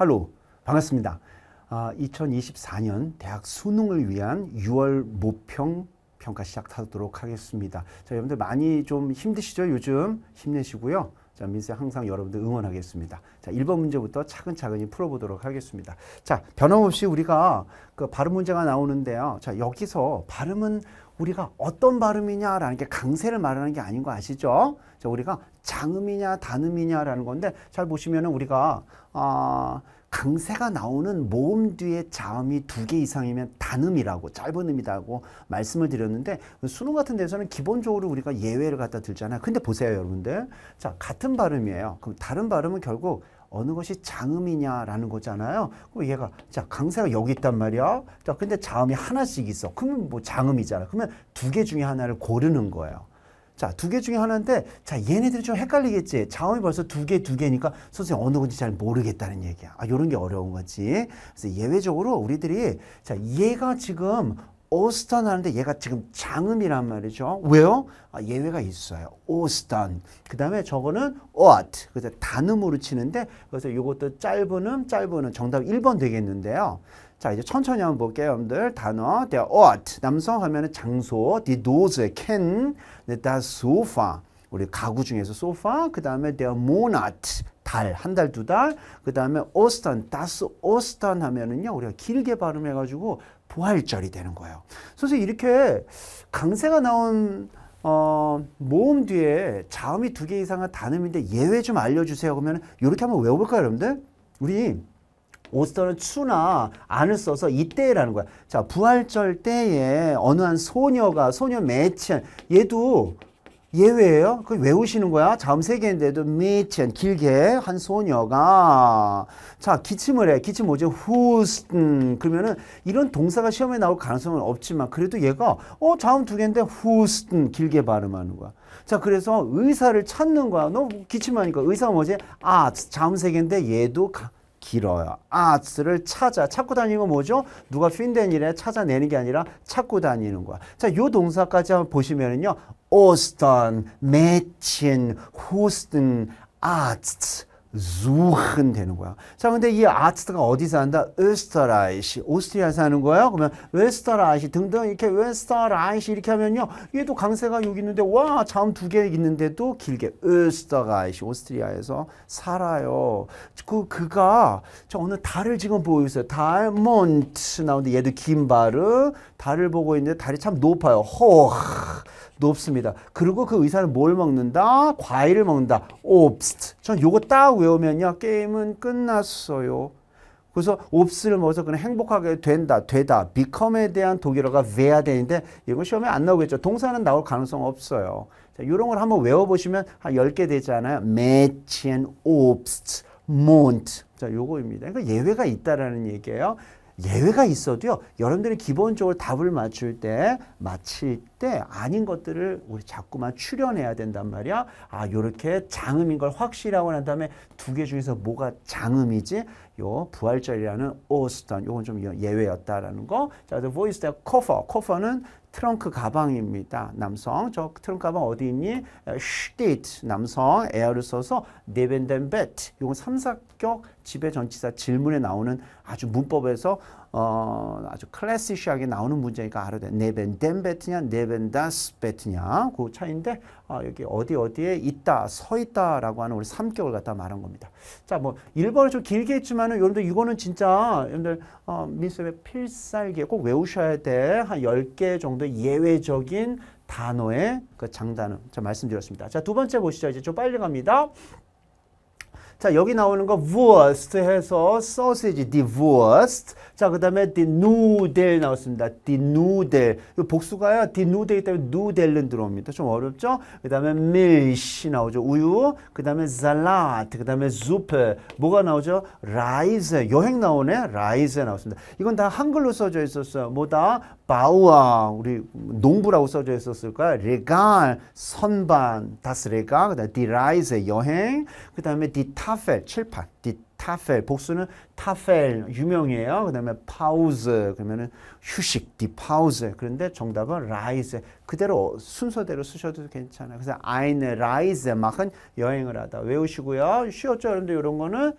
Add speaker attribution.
Speaker 1: 할로 반갑습니다. 아, 2024년 대학 수능을 위한 6월 모평 평가 시작하도록 하겠습니다. 자, 여러분들 많이 좀 힘드시죠? 요즘 힘내시고요. 자, 민세 항상 여러분들 응원하겠습니다. 자, 1번 문제부터 차근차근히 풀어보도록 하겠습니다. 자, 변함없이 우리가 그 발음 문제가 나오는데요. 자, 여기서 발음은 우리가 어떤 발음이냐라는 게 강세를 말하는 게 아닌 거 아시죠? 자, 우리가 장음이냐 단음이냐라는 건데 잘 보시면 우리가 아, 강세가 나오는 모음 뒤에 자음이 두 개 이상이면 단음이라고 짧은 음이라고 말씀을 드렸는데 수능 같은 데서는 기본적으로 우리가 예외를 갖다 들잖아요. 근데 보세요 여러분들. 자 같은 발음이에요. 그럼 다른 발음은 결국 어느 것이 장음이냐라는 거잖아요. 그럼 얘가 자 강세가 여기 있단 말이야. 자 근데 자음이 하나씩 있어. 그러면 뭐 장음이잖아. 그러면 두 개 중에 하나를 고르는 거예요. 자, 두 개 중에 하나인데, 자, 얘네들이 좀 헷갈리겠지. 자음이 벌써 두 개, 두 개니까 선생님 어느 건지 잘 모르겠다는 얘기야. 아, 요런 게 어려운 거지. 그래서 예외적으로 우리들이, 자, 얘가 지금 오스턴 하는데 얘가 지금 장음이란 말이죠. 왜요? 아, 예외가 있어요. 오스턴. 그 다음에 저거는 what. 그래서 단음으로 치는데, 그래서 요것도 짧은 음, 짧은 음, 정답 1번 되겠는데요. 자 이제 천천히 한번 볼게요 여러분들 단어 d e Ort 남성 하면 장소 die Dose can das 네, Sofa 우리 가구 중에서 소파 그 다음에 d e Monat 달, 한 달, 두 달, 그 다음에 오스턴, 다스 오스턴 하면은요, 우리가 길게 발음해가지고 부활절이 되는 거예요. 그래서 이렇게 강세가 나온 어, 모음 뒤에 자음이 두 개 이상은 단음인데 예외 좀 알려주세요. 그러면 이렇게 한번 외워볼까요, 여러분들? 우리 오스터는 추나 안을 써서 이때라는 거야. 자, 부활절 때에 어느 한 소녀가 소녀 매첸 얘도 예외예요. 그 외우시는 거야. 자음 세 개인데도 매첸 길게 한 소녀가 자 기침을 해. 기침 뭐지? 후스튼 음, 그러면은 이런 동사가 시험에 나올 가능성은 없지만 그래도 얘가 어 자음 두 개인데 후스튼 음, 길게 발음하는 거야. 자 그래서 의사를 찾는 거야. 너 기침하니까 의사 가 뭐지? 아 자음 세 개인데 얘도 가, 길어요. 아츠를 찾아. 찾고 다니는 건 뭐죠? 누가 핀된 일에 찾아내는 게 아니라 찾고 다니는 거야. 자, 요 동사까지 한번 보시면은요. 오스턴, 매친, 호스턴, 아츠. 수흔 되는 거야. 자, 근데 이 아트가 어디서 한다? 오스터라이시. 오스트리아에서 하는 거야? 그러면 웨스터라이시 등등 이렇게 웨스터라이시 이렇게 하면요. 얘도 강세가 여기 있는데 와, 자음 두 개 있는데도 길게 오스터라이시 오스트리아에서 살아요. 그 그가 저 어느 달을 지금 보고 있어요. 달 몬트 나오는데 얘도 긴 발을 달을 보고 있는데 달이 참 높아요. 호 높습니다. 그리고 그 의사는 뭘 먹는다? 과일을 먹는다. 옵스트. 전 요거 딱 외우면요. 게임은 끝났어요. 그래서 옵스를 모아서 그냥 행복하게 된다, 되다, become에 대한 독일어가 돼야 되는데 이건 시험에 안 나오겠죠. 동사는 나올 가능성 없어요. 자, 이런 걸 한번 외워보시면 한 10개 되잖아요. Mädchen, Obst, Mond. 자, 요거입니다. 그러니까 예외가 있다라는 얘기예요. 예외가 있어도요. 여러분들이 기본적으로 답을 맞출 때 맞힐 때 아닌 것들을 우리 자꾸만 출연해야 된단 말이야. 아, 요렇게 장음인 걸 확실하고 난 다음에 두 개 중에서 뭐가 장음이지? 요 부활절이라는 오스턴 요건 좀 예외였다라는 거. 자, the voice that cover. cover는 트렁크 가방입니다. 남성. 저 트렁크 가방 어디 있니? 어, s t a t 남성. 에어를 써서 네벤덴 베트. 요건 삼사격 지배 전치사 질문에 나오는 아주 문법에서 어, 아주 클래시시하게 나오는 문제니까 알아야 돼. 네벤덴 베트냐, 네벤다스 베트냐. 그 차이인데, 어, 여기 어디 어디에 있다, 서 있다라고 하는 우리 삼격을 갖다 말한 겁니다. 자, 뭐, 일번을좀 길게 했지만은, 여러분들 이거는 진짜, 여러분들, 어, 민수의 필살기에 꼭 외우셔야 돼. 한 10개 정도 예외적인 단어의 그 장단음. 자, 말씀드렸습니다. 자, 두 번째 보시죠. 이제 좀 빨리 갑니다. 자, 여기 나오는 거 wurst 해서 sausage, the wurst. 자, 그 다음에 the noodle 나왔습니다. the noodle. 복수가요. the noodle이기 때 noodle는 들어옵니다. 좀 어렵죠? 그 다음에 milch 나오죠. 우유. 그 다음에 salat. 그 다음에 soup. 뭐가 나오죠? rise. 여행 나오네. rise 나왔습니다. 이건 다 한글로 써져 있었어요. 뭐다? 바우아. 우리 농부라고 써져 있었을까요? regal. 선반. 다 a 레 r e 그 다음에 the rise. 여행. 그 다음에 the 타펠, 칠판, 디 타펠, 복수는 타펠, 유명해요. 그 다음에 파우즈, 그러면은 휴식, 디 파우즈. 그런데 정답은 라이즈. 그대로 순서대로 쓰셔도 괜찮아요. 그래서 아이네 라이즈 막은 여행을 하다. 외우시고요. 쉬웠죠? 여러분들 이런 거는